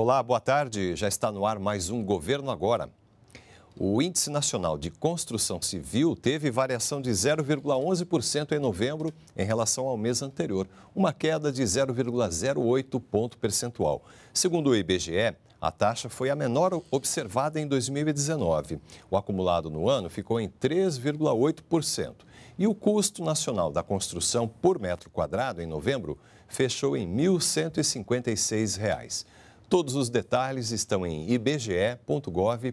Olá, boa tarde. Já está no ar mais um Governo Agora. O Índice Nacional de Construção Civil teve variação de 0,11% em novembro em relação ao mês anterior, uma queda de 0,08 ponto percentual. Segundo o IBGE, a taxa foi a menor observada em 2019. O acumulado no ano ficou em 3,8%. E o custo nacional da construção por metro quadrado em novembro fechou em R$ 1.156. Todos os detalhes estão em ibge.gov.br.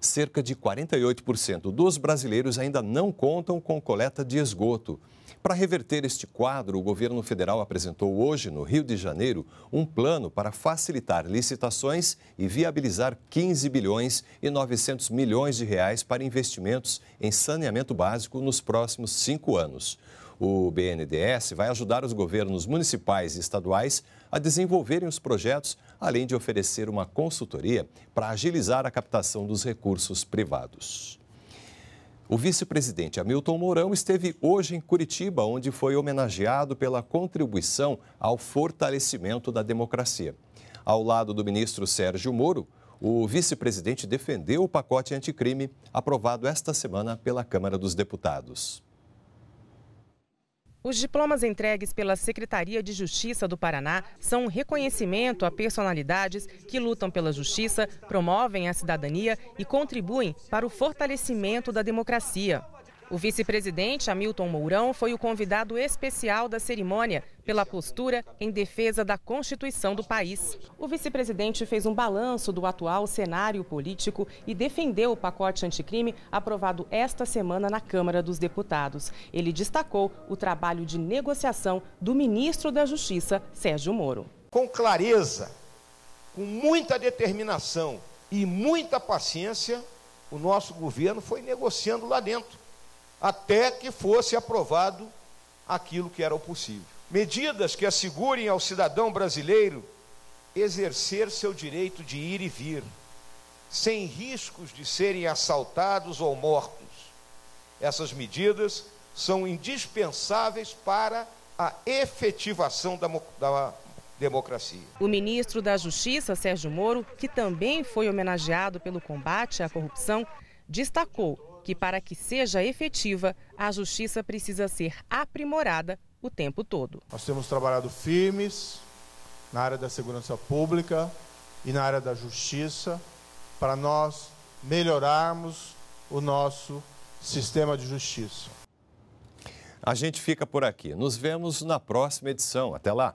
Cerca de 48% dos brasileiros ainda não contam com coleta de esgoto. Para reverter este quadro, o governo federal apresentou hoje, no Rio de Janeiro, um plano para facilitar licitações e viabilizar 15 bilhões e 900 milhões de reais para investimentos em saneamento básico nos próximos cinco anos. O BNDES vai ajudar os governos municipais e estaduais a desenvolverem os projetos, além de oferecer uma consultoria para agilizar a captação dos recursos privados. O vice-presidente Hamilton Mourão esteve hoje em Curitiba, onde foi homenageado pela contribuição ao fortalecimento da democracia. Ao lado do ministro Sérgio Moro, o vice-presidente defendeu o pacote anticrime aprovado esta semana pela Câmara dos Deputados. Os diplomas entregues pela Secretaria de Justiça do Paraná são um reconhecimento a personalidades que lutam pela justiça, promovem a cidadania e contribuem para o fortalecimento da democracia. O vice-presidente Hamilton Mourão foi o convidado especial da cerimônia pela postura em defesa da Constituição do país. O vice-presidente fez um balanço do atual cenário político e defendeu o pacote anticrime aprovado esta semana na Câmara dos Deputados. Ele destacou o trabalho de negociação do ministro da Justiça, Sérgio Moro. Com clareza, com muita determinação e muita paciência, o nosso governo foi negociando lá dentro até que fosse aprovado aquilo que era o possível. Medidas que assegurem ao cidadão brasileiro exercer seu direito de ir e vir, sem riscos de serem assaltados ou mortos. Essas medidas são indispensáveis para a efetivação da, da democracia. O ministro da Justiça, Sérgio Moro, que também foi homenageado pelo combate à corrupção, destacou que, para que seja efetiva, a justiça precisa ser aprimorada o tempo todo. Nós temos trabalhado firmes na área da segurança pública e na área da justiça para nós melhorarmos o nosso sistema de justiça. A gente fica por aqui. Nos vemos na próxima edição. Até lá.